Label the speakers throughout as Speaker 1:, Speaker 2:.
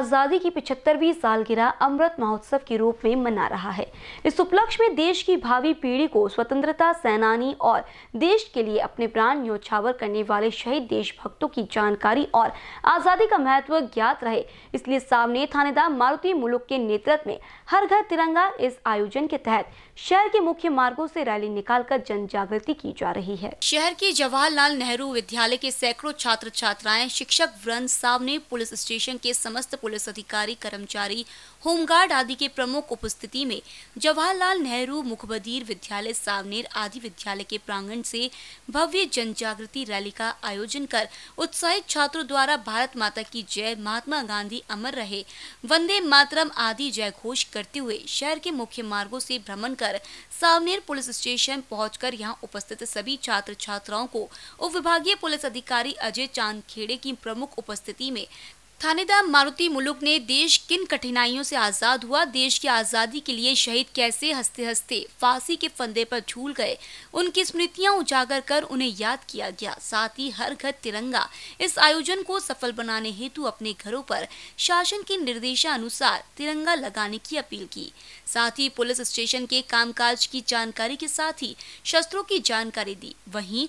Speaker 1: आज़ादी की पिछहत्तरवीं सालगिरह अमृत महोत्सव के रूप में मना रहा है इस उपलक्ष्य में देश की भावी पीढ़ी को स्वतंत्रता सेनानी और देश के लिए अपने प्राण न्योछावर करने वाले शहीद देशभक्तों की जानकारी और आज़ादी का महत्व ज्ञात रहे इसलिए सामने थानेदार मारुति मुलुक के नेतृत्व में हर घर तिरंगा इस आयोजन के तहत शहर के मुख्य मार्गो ऐसी रैली निकालकर जन जागृति की जा रही है शहर के जवाहरलाल नेहरू विद्यालय के सैकड़ों छात्र छात्राएं शिक्षक वृंद सावने पुलिस स्टेशन के समस्त पुलिस अधिकारी कर्मचारी होमगार्ड आदि के प्रमुख उपस्थिति में जवाहरलाल नेहरू मुखबदीर विद्यालय सावनेर आदि विद्यालय के प्रांगण से भव्य जन जागृति रैली का आयोजन कर उत्साहित छात्रों द्वारा भारत माता की जय महात्मा गांधी अमर रहे वंदे मातरम आदि जय घोष करते हुए शहर के मुख्य मार्गो से भ्रमण कर सावनेर पुलिस स्टेशन पहुंचकर यहां उपस्थित सभी छात्र छात्राओं को उप विभागीय पुलिस अधिकारी अजय चांद खेड़े की प्रमुख उपस्थिति में थानेदार मारुति मुलुक ने देश किन कठिनाइयों से आज़ाद हुआ देश की आज़ादी के लिए शहीद कैसे हंसते हंसते फांसी के फंदे पर झूल गए उनकी स्मृतियां उजागर कर उन्हें याद किया गया साथ ही हर घर तिरंगा इस आयोजन को सफल बनाने हेतु अपने घरों पर शासन के निर्देशानुसार तिरंगा लगाने की अपील की साथ ही पुलिस स्टेशन के कामकाज की जानकारी के साथ ही शस्त्रों की जानकारी दी वही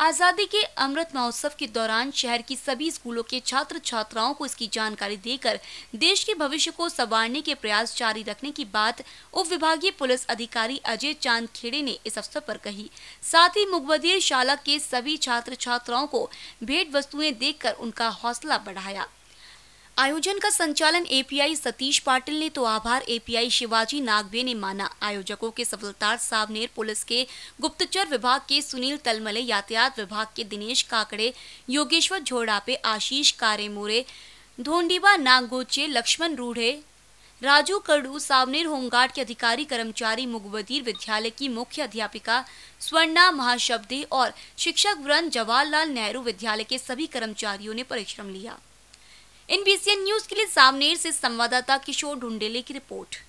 Speaker 1: आज़ादी के अमृत महोत्सव के दौरान शहर की सभी स्कूलों के छात्र छात्राओं को इसकी जानकारी देकर देश के भविष्य को संवारने के प्रयास जारी रखने की बात उप विभागीय पुलिस अधिकारी अजय चांद खेड़े ने इस अवसर पर कही साथ ही मुखबदीर शाला के सभी छात्र छात्राओं को भेंट वस्तुएं देखकर उनका हौसला बढ़ाया आयोजन का संचालन एपीआई सतीश पाटिल ने तो आभार एपीआई शिवाजी नागवे ने माना आयोजकों के सफलता सावनेर पुलिस के गुप्तचर विभाग के सुनील तलमले यातायात विभाग के दिनेश काकड़े योगेश्वर झोड़ापे आशीष कारेमोरे धोंडीबा नागोचे लक्ष्मण रूढ़े राजू कड़ू सावनेर होमगार्ड के अधिकारी कर्मचारी मुगवदीर विद्यालय की मुख्य अध्यापिका स्वर्णा महाशब्दे और शिक्षक वृंद जवाहरलाल नेहरू विद्यालय के सभी कर्मचारियों ने परिश्रम लिया इन बीसीएन न्यूज के लिए सावनेर से संवाददाता किशोर ढुंडेले की रिपोर्ट